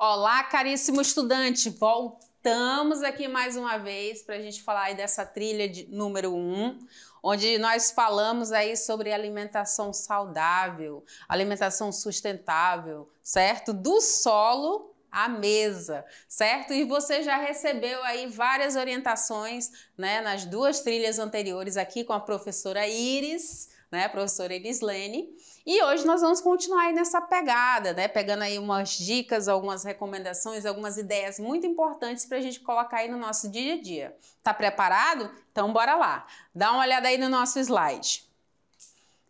Olá, caríssimo estudante! Voltamos aqui mais uma vez para a gente falar aí dessa trilha de número 1, um, onde nós falamos aí sobre alimentação saudável, alimentação sustentável, certo? Do solo à mesa, certo? E você já recebeu aí várias orientações, né, nas duas trilhas anteriores aqui com a professora Iris, né, professora Iris Lene. E hoje nós vamos continuar aí nessa pegada, né? Pegando aí umas dicas, algumas recomendações, algumas ideias muito importantes para a gente colocar aí no nosso dia a dia. Tá preparado? Então bora lá. Dá uma olhada aí no nosso slide.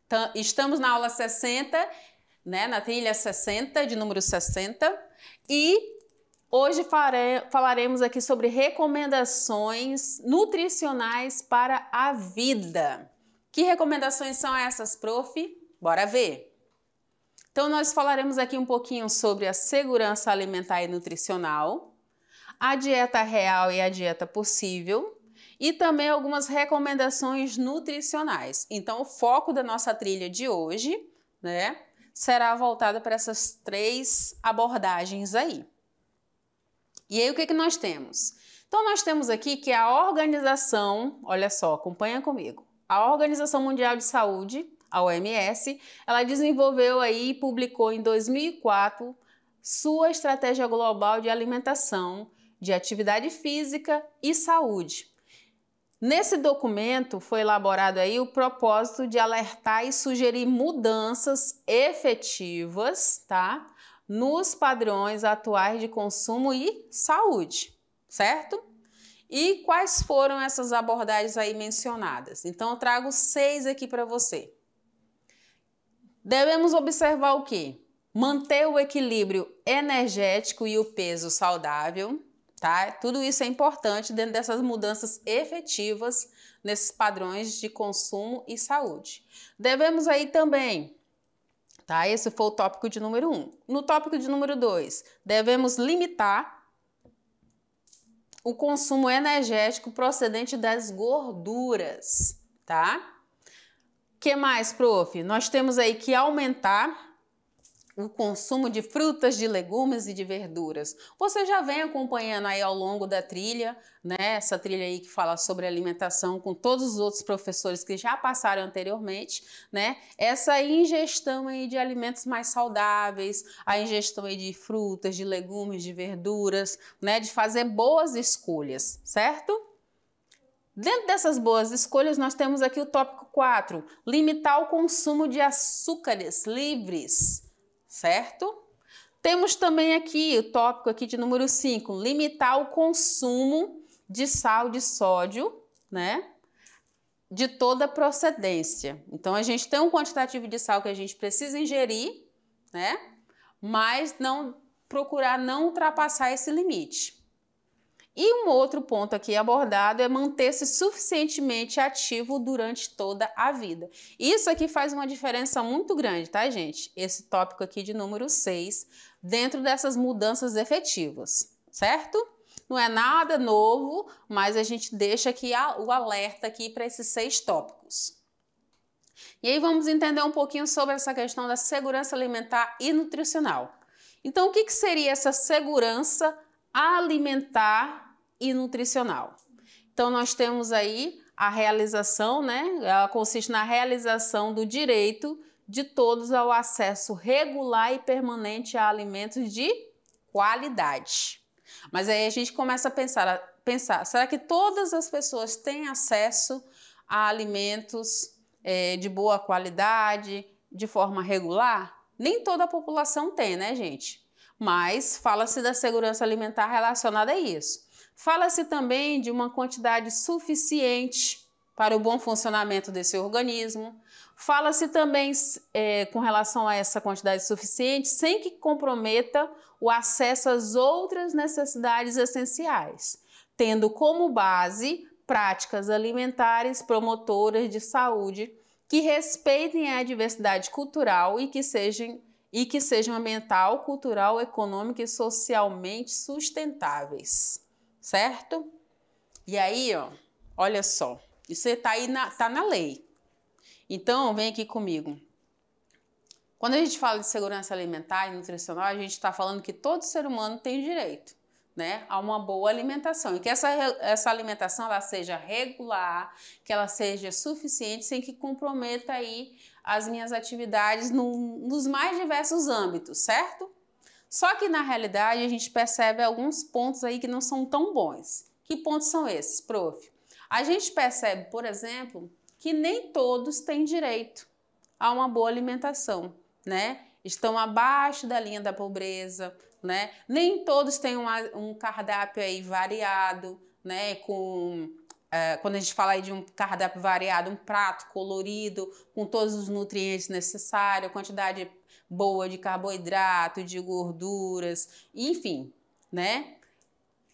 Então, estamos na aula 60, né? Na trilha 60, de número 60, e Hoje fare, falaremos aqui sobre recomendações nutricionais para a vida. Que recomendações são essas, prof? Bora ver! Então, nós falaremos aqui um pouquinho sobre a segurança alimentar e nutricional, a dieta real e a dieta possível, e também algumas recomendações nutricionais. Então, o foco da nossa trilha de hoje, né, será voltada para essas três abordagens aí. E aí, o que, que nós temos? Então, nós temos aqui que a organização, olha só, acompanha comigo, a Organização Mundial de Saúde a OMS, ela desenvolveu aí e publicou em 2004 sua estratégia global de alimentação, de atividade física e saúde. Nesse documento foi elaborado aí o propósito de alertar e sugerir mudanças efetivas, tá? Nos padrões atuais de consumo e saúde, certo? E quais foram essas abordagens aí mencionadas? Então eu trago seis aqui para você. Devemos observar o que? Manter o equilíbrio energético e o peso saudável, tá? Tudo isso é importante dentro dessas mudanças efetivas nesses padrões de consumo e saúde. Devemos aí também tá? Esse foi o tópico de número Um. No tópico de número dois, devemos limitar o consumo energético procedente das gorduras, tá? que mais, prof? Nós temos aí que aumentar o consumo de frutas, de legumes e de verduras. Você já vem acompanhando aí ao longo da trilha, né? Essa trilha aí que fala sobre alimentação com todos os outros professores que já passaram anteriormente, né? Essa ingestão aí de alimentos mais saudáveis, a ingestão aí de frutas, de legumes, de verduras, né? De fazer boas escolhas, certo? Dentro dessas boas escolhas, nós temos aqui o tópico 4: limitar o consumo de açúcares livres, certo? Temos também aqui o tópico aqui de número 5, limitar o consumo de sal de sódio, né? De toda procedência. Então a gente tem um quantitativo de sal que a gente precisa ingerir, né? Mas não procurar não ultrapassar esse limite. E um outro ponto aqui abordado é manter-se suficientemente ativo durante toda a vida. Isso aqui faz uma diferença muito grande, tá, gente? Esse tópico aqui de número 6, dentro dessas mudanças efetivas, certo? Não é nada novo, mas a gente deixa aqui o alerta aqui para esses seis tópicos. E aí vamos entender um pouquinho sobre essa questão da segurança alimentar e nutricional. Então, o que, que seria essa segurança alimentar e nutricional. Então nós temos aí a realização, né? Ela consiste na realização do direito de todos ao acesso regular e permanente a alimentos de qualidade. Mas aí a gente começa a pensar, a pensar será que todas as pessoas têm acesso a alimentos é, de boa qualidade, de forma regular? Nem toda a população tem, né, gente? Mas fala-se da segurança alimentar relacionada a isso. Fala-se também de uma quantidade suficiente para o bom funcionamento desse organismo. Fala-se também é, com relação a essa quantidade suficiente, sem que comprometa o acesso às outras necessidades essenciais, tendo como base práticas alimentares promotoras de saúde que respeitem a diversidade cultural e que sejam e que sejam ambiental, cultural, econômica e socialmente sustentáveis certo? E aí, ó, olha só, você tá aí na, tá na lei. Então, vem aqui comigo. Quando a gente fala de segurança alimentar e nutricional, a gente está falando que todo ser humano tem direito né, a uma boa alimentação. E que essa, essa alimentação ela seja regular, que ela seja suficiente, sem que comprometa aí as minhas atividades no, nos mais diversos âmbitos, certo? Só que na realidade a gente percebe alguns pontos aí que não são tão bons. Que pontos são esses, prof? A gente percebe, por exemplo, que nem todos têm direito a uma boa alimentação, né? Estão abaixo da linha da pobreza, né? Nem todos têm uma, um cardápio aí variado, né? Com é, quando a gente fala aí de um cardápio variado, um prato colorido, com todos os nutrientes necessários, quantidade boa de carboidrato, de gorduras, enfim, né?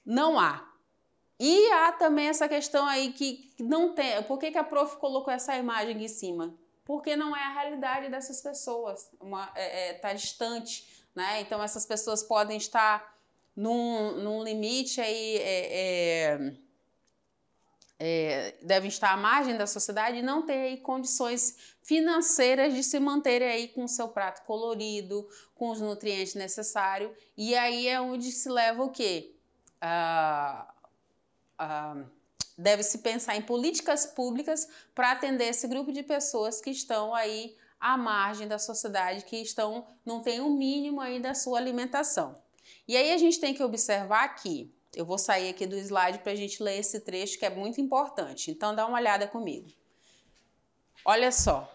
Não há. E há também essa questão aí que não tem. Por que, que a prof colocou essa imagem aqui em cima? Porque não é a realidade dessas pessoas. Uma, é, é, tá distante, né? Então essas pessoas podem estar num, num limite aí. É, é é, devem estar à margem da sociedade e não ter aí condições financeiras de se manterem aí com o seu prato colorido, com os nutrientes necessários. E aí é onde se leva o quê? Ah, ah, Deve-se pensar em políticas públicas para atender esse grupo de pessoas que estão aí à margem da sociedade, que estão não têm o um mínimo aí da sua alimentação. E aí a gente tem que observar que eu vou sair aqui do slide para a gente ler esse trecho que é muito importante. Então, dá uma olhada comigo. Olha só.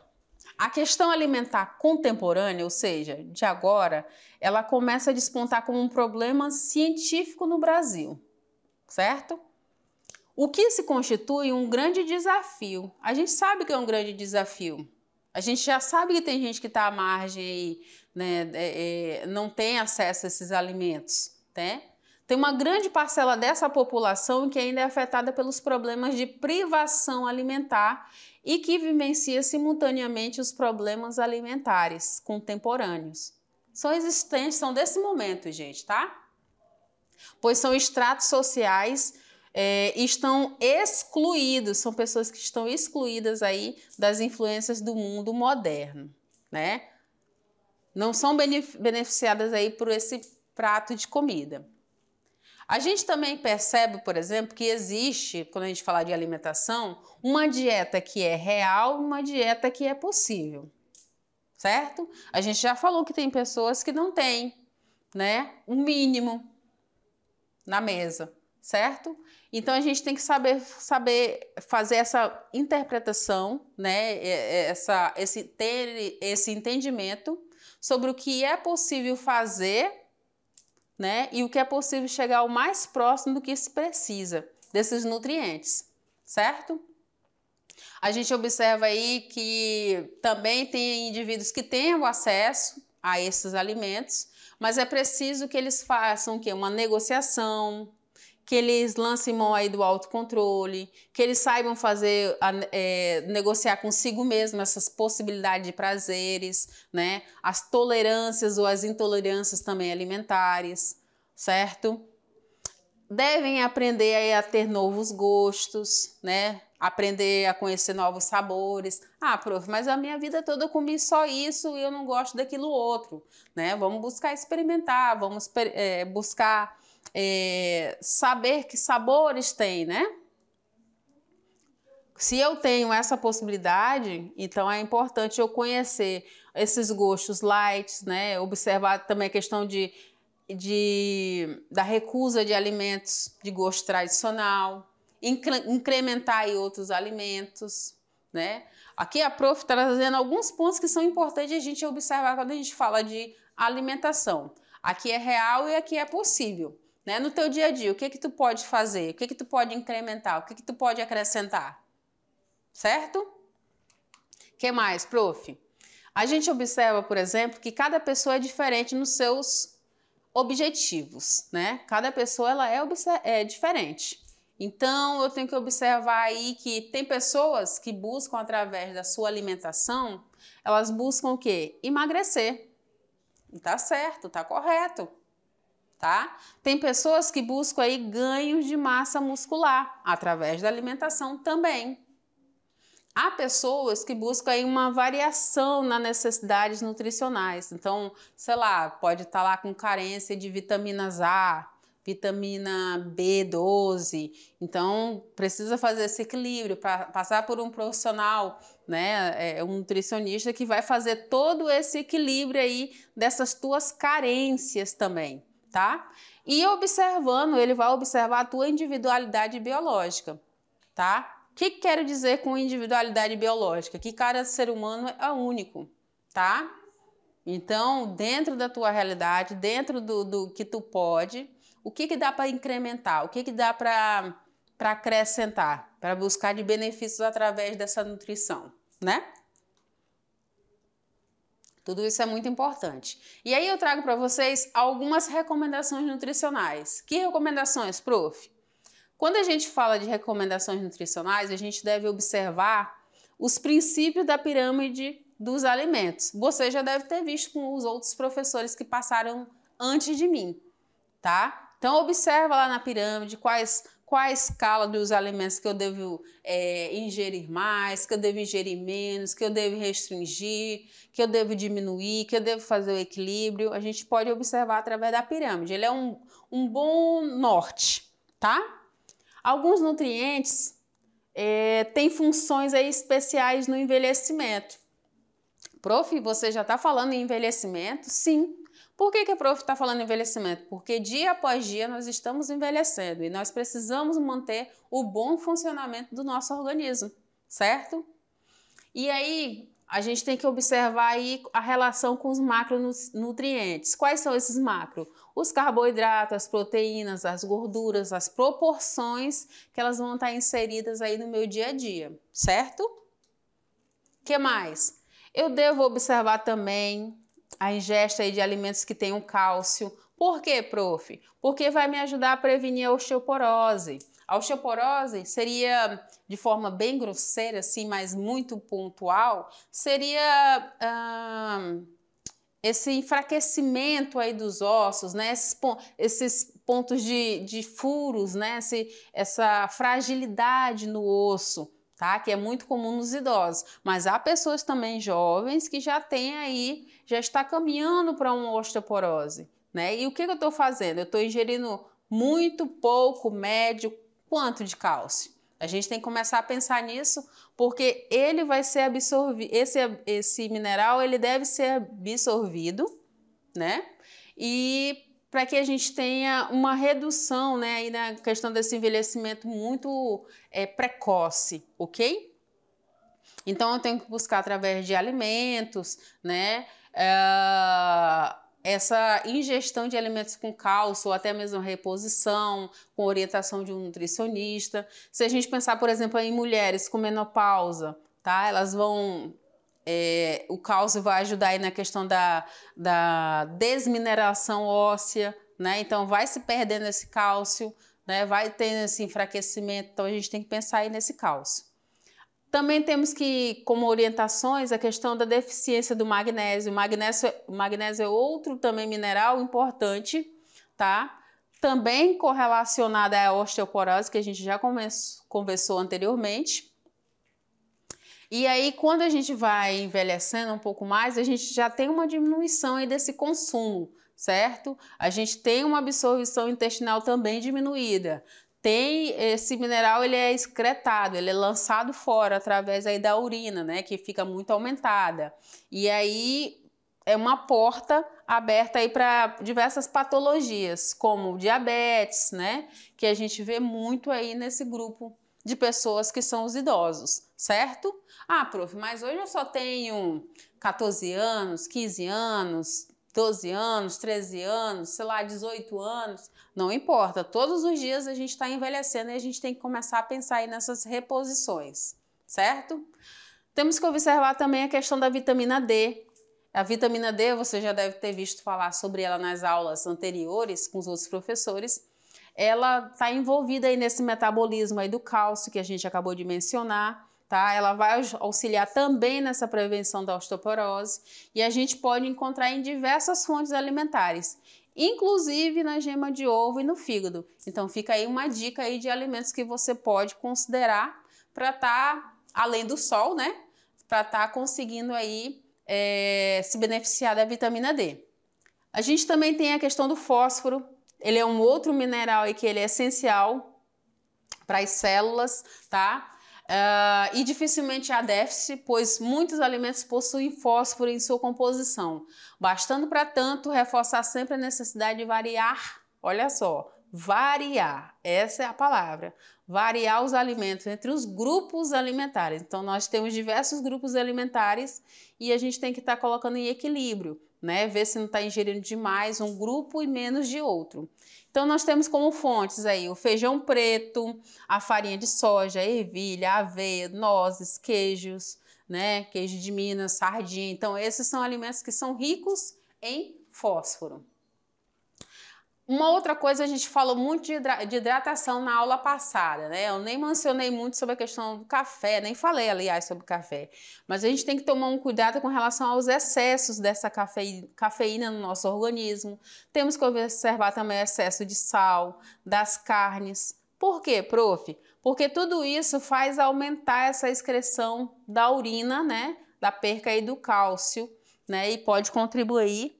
A questão alimentar contemporânea, ou seja, de agora, ela começa a despontar como um problema científico no Brasil, certo? O que se constitui um grande desafio. A gente sabe que é um grande desafio. A gente já sabe que tem gente que está à margem e né, é, é, não tem acesso a esses alimentos, né? Tem uma grande parcela dessa população que ainda é afetada pelos problemas de privação alimentar e que vivencia simultaneamente os problemas alimentares contemporâneos. São existentes, são desse momento, gente, tá? Pois são estratos sociais é, estão excluídos, são pessoas que estão excluídas aí das influências do mundo moderno, né? Não são beneficiadas aí por esse prato de comida. A gente também percebe, por exemplo, que existe, quando a gente fala de alimentação, uma dieta que é real e uma dieta que é possível. Certo? A gente já falou que tem pessoas que não têm, né, um mínimo na mesa, certo? Então a gente tem que saber, saber fazer essa interpretação, né, essa, esse ter esse entendimento sobre o que é possível fazer né? E o que é possível chegar o mais próximo do que se precisa desses nutrientes, certo? A gente observa aí que também tem indivíduos que têm o acesso a esses alimentos, mas é preciso que eles façam que uma negociação, que eles lancem mão aí do autocontrole, que eles saibam fazer, é, negociar consigo mesmo essas possibilidades de prazeres, né? As tolerâncias ou as intolerâncias também alimentares, certo? Devem aprender aí a ter novos gostos, né? Aprender a conhecer novos sabores. Ah, prof, mas a minha vida toda eu comi só isso e eu não gosto daquilo outro, né? Vamos buscar experimentar, vamos é, buscar é, saber que sabores tem, né? Se eu tenho essa possibilidade, então é importante eu conhecer esses gostos light, né? Observar também a questão de, de da recusa de alimentos de gosto tradicional, incre incrementar aí outros alimentos, né? Aqui a prof está trazendo alguns pontos que são importantes a gente observar quando a gente fala de alimentação. Aqui é real e aqui é possível. Né? No teu dia a dia, o que que tu pode fazer? O que que tu pode incrementar? O que que tu pode acrescentar? Certo? Que mais, prof? A gente observa, por exemplo, que cada pessoa é diferente nos seus objetivos, né? Cada pessoa ela é, é diferente. Então, eu tenho que observar aí que tem pessoas que buscam através da sua alimentação, elas buscam o quê? Emagrecer. E tá certo, tá correto tá? Tem pessoas que buscam aí ganhos de massa muscular através da alimentação também. Há pessoas que buscam aí uma variação nas necessidades nutricionais. Então, sei lá, pode estar tá lá com carência de vitaminas A, vitamina B12. Então, precisa fazer esse equilíbrio para passar por um profissional, né, é, é um nutricionista que vai fazer todo esse equilíbrio aí dessas tuas carências também tá? E observando, ele vai observar a tua individualidade biológica, tá? O que quero dizer com individualidade biológica? Que cada ser humano é único, tá? Então, dentro da tua realidade, dentro do, do que tu pode, o que, que dá para incrementar? O que, que dá para acrescentar? Para buscar de benefícios através dessa nutrição, né? Tudo isso é muito importante. E aí eu trago para vocês algumas recomendações nutricionais. Que recomendações, prof? Quando a gente fala de recomendações nutricionais, a gente deve observar os princípios da pirâmide dos alimentos. Você já deve ter visto com os outros professores que passaram antes de mim, tá? Então observa lá na pirâmide quais qual a escala dos alimentos que eu devo é, ingerir mais, que eu devo ingerir menos, que eu devo restringir, que eu devo diminuir, que eu devo fazer o equilíbrio. A gente pode observar através da pirâmide. Ele é um, um bom norte, tá? Alguns nutrientes é, têm funções aí especiais no envelhecimento. Prof, você já está falando em envelhecimento? Sim. Por que, que a prof está falando envelhecimento? Porque dia após dia nós estamos envelhecendo e nós precisamos manter o bom funcionamento do nosso organismo, certo? E aí a gente tem que observar aí a relação com os macronutrientes. Quais são esses macro? Os carboidratos, as proteínas, as gorduras, as proporções que elas vão estar inseridas aí no meu dia a dia, certo? O que mais? Eu devo observar também a ingesta aí de alimentos que tenham cálcio. Por quê, prof? Porque vai me ajudar a prevenir a osteoporose. A osteoporose seria, de forma bem grosseira, assim, mas muito pontual, seria esse enfraquecimento aí dos ossos, né? Esses, esses pontos de, de furos, né? Esse, essa fragilidade no osso Tá? Que é muito comum nos idosos, mas há pessoas também jovens que já têm aí, já está caminhando para uma osteoporose, né? E o que, que eu estou fazendo? Eu estou ingerindo muito pouco, médio, quanto de cálcio? A gente tem que começar a pensar nisso, porque ele vai ser absorvido, esse, esse mineral ele deve ser absorvido, né? E para que a gente tenha uma redução né, aí na questão desse envelhecimento muito é, precoce, ok? Então eu tenho que buscar através de alimentos, né? Uh essa ingestão de alimentos com cálcio ou até mesmo reposição, com orientação de um nutricionista. Se a gente pensar, por exemplo, em mulheres com menopausa, tá? Elas vão é, o cálcio vai ajudar aí na questão da, da desmineração óssea, né? Então vai se perdendo esse cálcio, né? Vai tendo esse enfraquecimento, então a gente tem que pensar aí nesse cálcio. Também temos que, como orientações, a questão da deficiência do magnésio. O magnésio, magnésio é outro também mineral importante, tá? Também correlacionada à osteoporose, que a gente já conversou anteriormente. E aí, quando a gente vai envelhecendo um pouco mais, a gente já tem uma diminuição aí desse consumo, certo? A gente tem uma absorção intestinal também diminuída. Tem esse mineral, ele é excretado, ele é lançado fora através aí da urina, né, que fica muito aumentada. E aí é uma porta aberta aí para diversas patologias, como diabetes, né, que a gente vê muito aí nesse grupo de pessoas que são os idosos, certo? Ah, prof, mas hoje eu só tenho 14 anos, 15 anos, 12 anos, 13 anos, sei lá, 18 anos, não importa. Todos os dias a gente está envelhecendo e a gente tem que começar a pensar aí nessas reposições, certo? Temos que observar também a questão da vitamina D. A vitamina D, você já deve ter visto falar sobre ela nas aulas anteriores com os outros professores, ela está envolvida aí nesse metabolismo aí do cálcio que a gente acabou de mencionar. Tá? Ela vai auxiliar também nessa prevenção da osteoporose e a gente pode encontrar em diversas fontes alimentares, inclusive na gema de ovo e no fígado. Então fica aí uma dica aí de alimentos que você pode considerar para estar tá, além do sol, né? Para estar tá conseguindo aí é, se beneficiar da vitamina D. A gente também tem a questão do fósforo, ele é um outro mineral e que ele é essencial para as células, tá? Uh, e dificilmente há déficit, pois muitos alimentos possuem fósforo em sua composição, bastando para tanto reforçar sempre a necessidade de variar, olha só, variar, essa é a palavra, variar os alimentos entre os grupos alimentares. Então, nós temos diversos grupos alimentares e a gente tem que estar tá colocando em equilíbrio, né? Ver se não está ingerindo demais um grupo e menos de outro. Então, nós temos como fontes aí o feijão preto, a farinha de soja, ervilha, aveia, nozes, queijos, né? Queijo de Minas, sardinha. Então, esses são alimentos que são ricos em fósforo. Uma outra coisa, a gente falou muito de, hidra de, hidratação na aula passada, né? Eu nem mencionei muito sobre a questão do café, nem falei, aliás, sobre café. Mas a gente tem que tomar um cuidado com relação aos excessos dessa cafeína, cafeína no nosso organismo. Temos que observar também o excesso de sal, das carnes. Por quê, prof? Porque tudo isso faz aumentar essa excreção da urina, né? Da perca aí do cálcio, né? E pode contribuir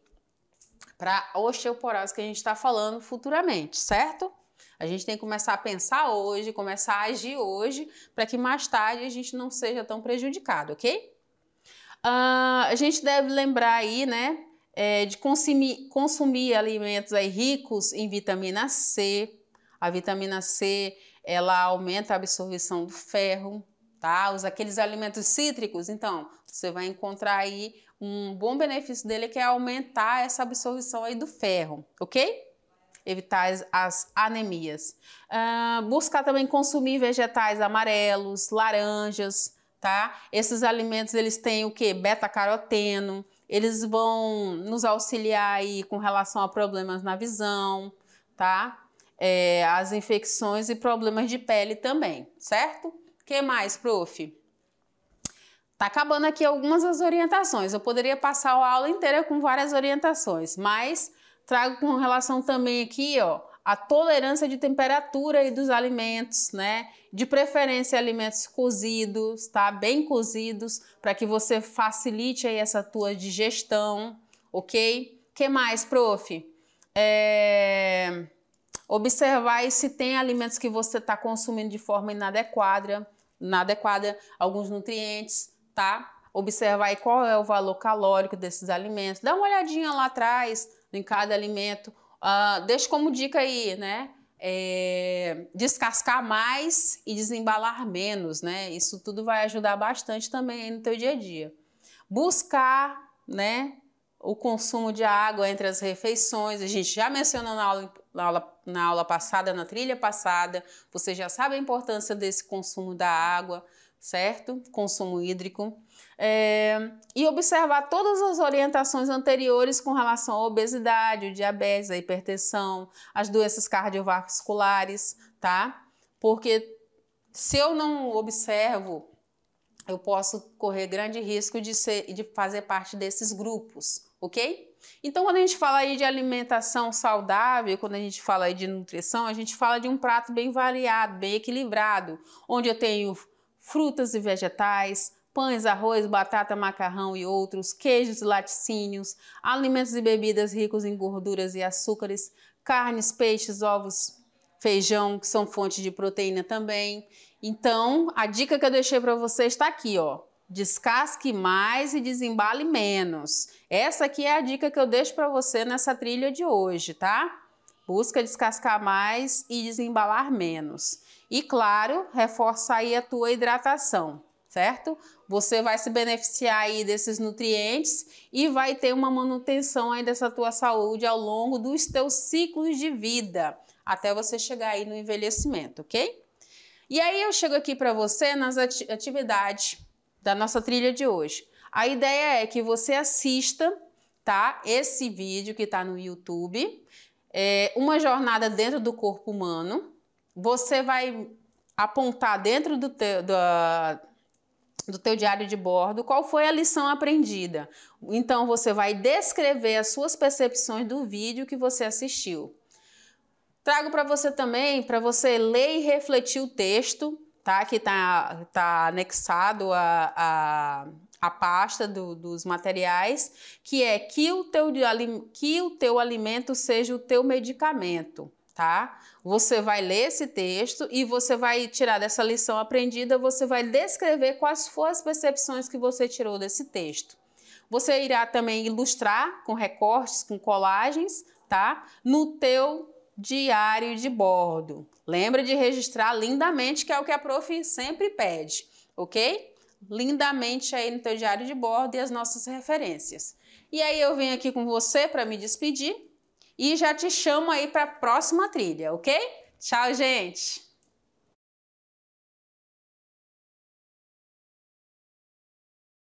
para osteoporose que a gente está falando futuramente, certo? A gente tem que começar a pensar hoje, começar a agir hoje, para que mais tarde a gente não seja tão prejudicado, ok? Uh, a gente deve lembrar aí, né, é, de consumir, consumir alimentos aí ricos em vitamina C. A vitamina C, ela aumenta a absorção do ferro, tá? Os, aqueles alimentos cítricos, então, você vai encontrar aí um bom benefício dele é que é aumentar essa absorção aí do ferro, ok? Evitar as anemias. Uh, buscar também consumir vegetais amarelos, laranjas, tá? Esses alimentos eles têm o que? Beta-caroteno. Eles vão nos auxiliar aí com relação a problemas na visão, tá? É, as infecções e problemas de pele também, certo? O que mais, prof? Tá acabando aqui algumas das orientações. Eu poderia passar a aula inteira com várias orientações, mas trago com relação também aqui, ó, a tolerância de temperatura e dos alimentos, né? De preferência alimentos cozidos, tá? Bem cozidos, para que você facilite aí essa tua digestão, ok? Que mais, prof? É... Observar se tem alimentos que você está consumindo de forma inadequada, inadequada, alguns nutrientes, tá? Observar qual é o valor calórico desses alimentos. Dá uma olhadinha lá atrás em cada alimento. Uh, deixa como dica aí, né? É, descascar mais e desembalar menos, né? Isso tudo vai ajudar bastante também no teu dia a dia. Buscar, né? O consumo de água entre as refeições, a gente já mencionou na aula, na aula, na aula passada, na trilha passada, você já sabe a importância desse consumo da água certo? Consumo hídrico. É, e observar todas as orientações anteriores com relação à obesidade, o diabetes, a hipertensão, as doenças cardiovasculares, tá? Porque se eu não observo, eu posso correr grande risco de, ser, de fazer parte desses grupos, ok? Então, quando a gente fala aí de alimentação saudável, quando a gente fala aí de nutrição, a gente fala de um prato bem variado, bem equilibrado, onde eu tenho frutas e vegetais, pães, arroz, batata, macarrão e outros, queijos e laticínios, alimentos e bebidas ricos em gorduras e açúcares, carnes, peixes, ovos, feijão, que são fonte de proteína também. Então, a dica que eu deixei para você está aqui, ó. Descasque mais e desembale menos. Essa aqui é a dica que eu deixo para você nessa trilha de hoje, tá? Busca descascar mais e desembalar menos. E claro, reforça aí a tua hidratação, certo? Você vai se beneficiar aí desses nutrientes e vai ter uma manutenção aí dessa tua saúde ao longo dos teus ciclos de vida, até você chegar aí no envelhecimento, ok? E aí eu chego aqui para você nas atividades da nossa trilha de hoje. A ideia é que você assista, tá? Esse vídeo que está no YouTube, é uma jornada dentro do corpo humano, você vai apontar dentro do teu, do teu diário de bordo qual foi a lição aprendida. Então você vai descrever as suas percepções do vídeo que você assistiu. Trago para você também, para você ler e refletir o texto, tá? Que está tá anexado a, a, a pasta do, dos materiais, que é que o, teu, que o teu alimento seja o teu medicamento tá? Você vai ler esse texto e você vai tirar dessa lição aprendida, você vai descrever quais foram as percepções que você tirou desse texto. Você irá também ilustrar com recortes, com colagens, tá? No teu diário de bordo. Lembra de registrar lindamente, que é o que a prof sempre pede, ok? Lindamente aí no teu diário de bordo e as nossas referências. E aí eu venho aqui com você para me despedir e já te chamo aí para a próxima trilha, ok? Tchau, gente!